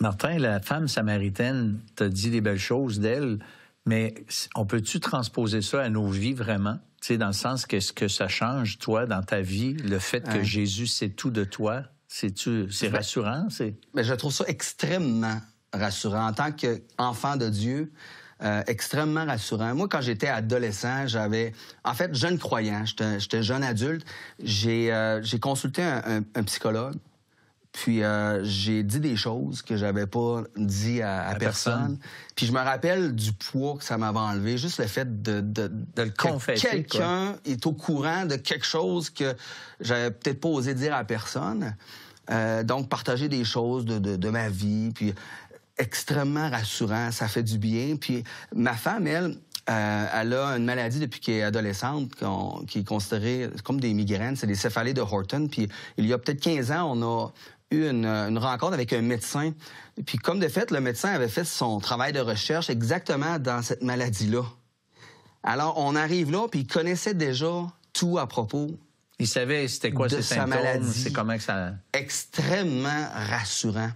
Martin, la femme samaritaine t'a dit des belles choses d'elle, mais on peut-tu transposer ça à nos vies vraiment? Tu dans le sens que ce que ça change, toi, dans ta vie, le fait que Jésus sait tout de toi, cest ben, c'est rassurant? Ben, je trouve ça extrêmement rassurant. En tant qu'enfant de Dieu, euh, extrêmement rassurant. Moi, quand j'étais adolescent, j'avais, en fait, jeune croyant, j'étais, jeune adulte, j'ai, euh, consulté un psychologue puis euh, j'ai dit des choses que j'avais pas dit à, personne. Puis je me rappelle du poids que ça m'avait enlevé, juste le fait de, le confesser. Que quelqu'un est au courant de quelque chose que j'avais peut-être pas osé dire à personne. Euh, donc partager des choses de, ma vie, puis extrêmement rassurant, ça fait du bien. Puis ma femme, elle, euh, elle a une maladie depuis qu'elle est adolescente qui est considérée comme des migraines, c'est des céphalées de Horton. Puis il y a peut-être 15 ans, on a eu euh, une, rencontre avec un médecin. Puis comme de fait, le médecin avait fait son travail de recherche exactement dans cette maladie-là. Alors on arrive là, puis il connaissait déjà tout à propos. Il savait c'était quoi symptômes, C'est comment que ça. Extrêmement rassurant.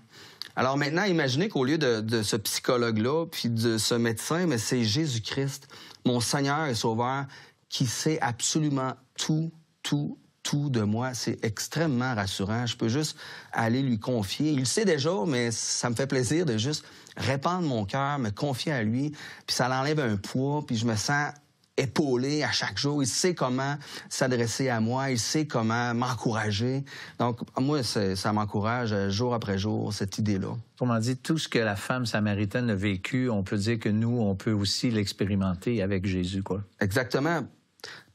Alors maintenant, imaginez qu'au lieu de, de ce psychologue-là, puis de ce médecin, mais c'est Jésus-Christ, mon Seigneur et Sauveur, qui sait absolument tout, tout, tout de moi. C'est extrêmement rassurant. Je peux juste aller lui confier. Il le sait déjà, mais ça me fait plaisir de juste répandre mon cœur, me confier à lui, puis ça l'enlève un poids, puis je me sens épaulé à chaque jour. Il sait comment s'adresser à moi, il sait comment m'encourager. Donc, moi, ça m'encourage euh, jour après jour, cette idée-là. Comment dit, tout ce que la femme samaritaine a vécu, on peut dire que nous, on peut aussi l'expérimenter avec Jésus, quoi. Exactement.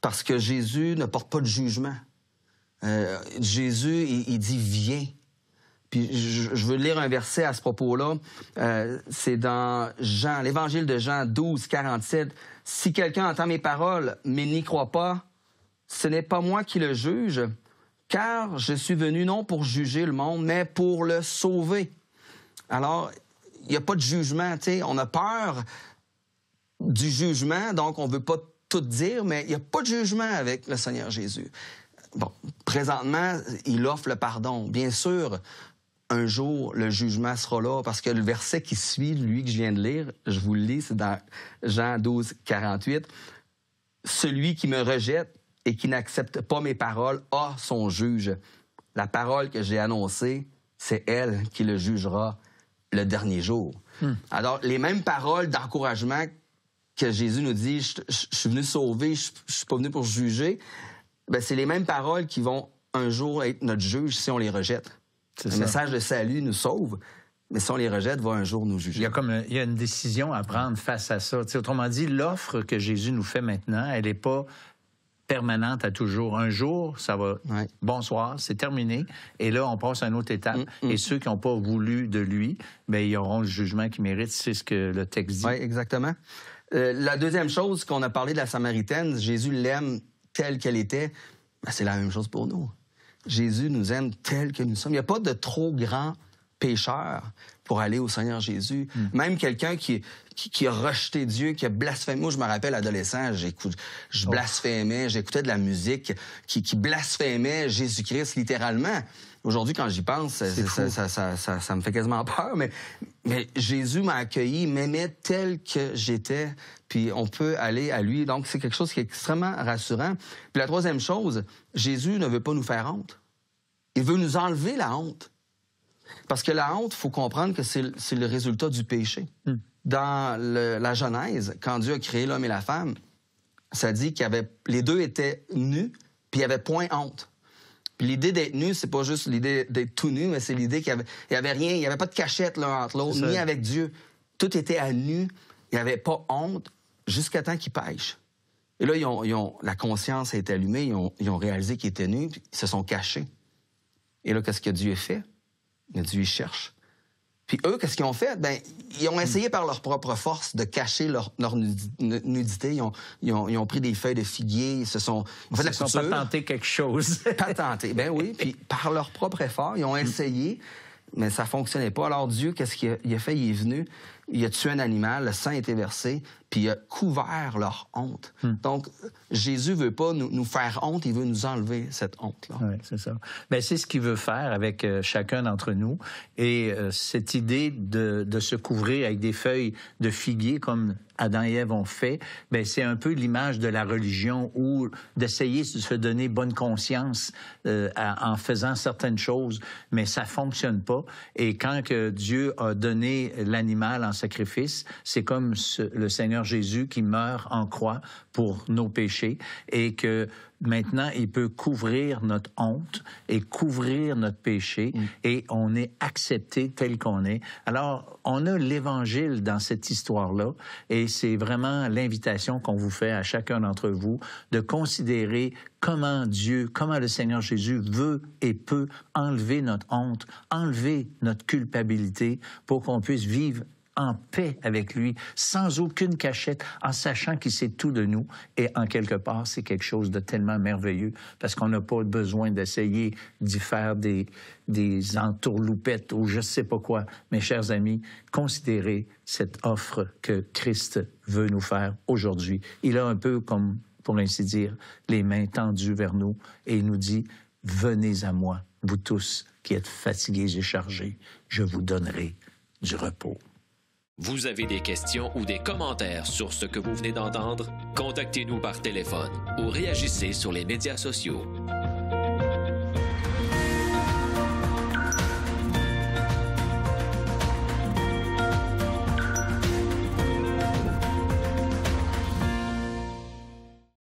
Parce que Jésus ne porte pas de jugement. Euh, Jésus, il, dit Viens. Puis je, veux lire un verset à ce propos-là. Euh, c'est dans Jean, l'évangile de Jean 12, 47. Si quelqu'un entend mes paroles, mais n'y croit pas, ce n'est pas moi qui le juge, car je suis venu non pour juger le monde, mais pour le sauver. Alors, il n'y a pas de jugement, tu sais. On a peur du jugement, donc on ne veut pas tout dire, mais il n'y a pas de jugement avec le Seigneur Jésus. Bon, présentement, il offre le pardon. Bien sûr, un jour, le jugement sera là, parce que le verset qui suit, lui que je viens de lire, je vous le lis, c'est dans Jean 12, 48. Celui qui me rejette et qui n'accepte pas mes paroles a son juge. La parole que j'ai annoncée, c'est elle qui le jugera le dernier jour. Hmm. Alors, les mêmes paroles d'encouragement que Jésus nous dit, je, suis venu sauver, je, je suis pas venu pour juger, ben, c'est les mêmes paroles qui vont un jour être notre juge si on les rejette. Le message de salut nous sauve, mais si on les rejette, va un jour nous juger. Il y a une décision à prendre face à ça. autrement dit, l'offre que Jésus nous fait maintenant, elle n'est pas permanente à toujours. Un jour, ça va. Bonsoir, c'est terminé. Et là, on passe à une autre étape. Mm, mm. Et ceux qui n'ont pas voulu de lui, ben ils auront le jugement qu'ils méritent. C'est ce que le texte dit. Oui, exactement. Euh, la deuxième chose qu'on a parlé de la Samaritaine, Jésus l'aime telle qu'elle était, ben, c'est la même chose pour nous. Jésus nous aime tel que nous sommes. Il n'y a pas de trop grand pécheur pour aller au Seigneur Jésus. Hmm. Même quelqu'un qui, a rejeté Dieu, qui a blasphémé. Moi, je me rappelle, adolescent, j'écoute, je oh. blasphémais, j'écoutais de la musique qui, blasphémait Jésus-Christ littéralement. Aujourd'hui, quand j'y pense, ça, ça, me fait quasiment peur, mais mais Jésus m'a accueilli, m'aimait tel que j'étais, puis on peut aller à lui. Donc, c'est quelque chose qui est extrêmement rassurant. Puis la troisième chose, Jésus ne veut pas nous faire honte. Il veut nous enlever la honte. Parce que la honte, il faut comprendre que c'est le résultat du péché. Hmm. Dans la Genèse, quand Dieu a créé l'homme et la femme, ça dit que les deux étaient nus, puis il n'y avait point honte l'idée d'être nu, c'est pas juste l'idée d'être tout nu, mais c'est l'idée qu'il y avait, rien, il n'y avait pas de cachette l'un entre l'autre, ni avec Dieu. Tout était à nu, il n'y avait pas honte jusqu'à temps qu'il pêche. Et là, ils ont, la conscience a été allumée, ils ont, réalisé qu'ils étaient nus, puis ils se sont cachés. Et là, qu'est-ce que Dieu fait? Dieu, il cherche. Puis eux, qu'est-ce qu'ils ont fait? Ben, ils ont essayé par leur propre force de cacher leur, nudité. Ils ont, pris des feuilles de figuier, ils se sont... Ils ils se quelque chose. ben oui. Puis par leur propre effort, ils ont mm. essayé, mais ça fonctionnait pas. Alors Dieu, qu'est-ce qu'il a, fait? Il est venu, il a tué un animal, le sang a été versé, puis il a couvert leur honte. Hmm. Donc, Jésus veut pas nous, faire honte, il veut nous enlever cette honte-là. Oui, c'est ça. Mais ben, c'est ce qu'il veut faire avec euh, chacun d'entre nous. Et euh, cette idée de, se couvrir avec des feuilles de figuier, comme Adam et Ève ont fait, ben c'est un peu l'image de la religion ou d'essayer de se donner bonne conscience euh, en faisant certaines choses, mais ça fonctionne pas. Et quand que Dieu a donné l'animal en sacrifice. C'est comme le Seigneur Jésus qui meurt en croix pour nos péchés et que maintenant, il peut couvrir notre honte et couvrir notre péché mm. et on est accepté tel qu'on est. Alors, on a l'Évangile dans cette histoire-là et c'est vraiment l'invitation qu'on vous fait à chacun d'entre vous de considérer comment Dieu, comment le Seigneur Jésus veut et peut enlever notre honte, enlever notre culpabilité pour qu'on puisse vivre en paix avec lui, sans aucune cachette, en sachant qu'il sait tout de nous. Et en quelque part, c'est quelque chose de tellement merveilleux parce qu'on n'a pas besoin d'essayer d'y faire des, des entourloupettes ou je ne sais pas quoi. Mes chers amis, considérez cette offre que Christ veut nous faire aujourd'hui. Il a un peu comme, pour ainsi dire, les mains tendues vers nous et il nous dit, venez à moi, vous tous qui êtes fatigués et chargés, je vous donnerai du repos. Vous avez des questions ou des commentaires sur ce que vous venez d'entendre? Contactez-nous par téléphone ou réagissez sur les médias sociaux.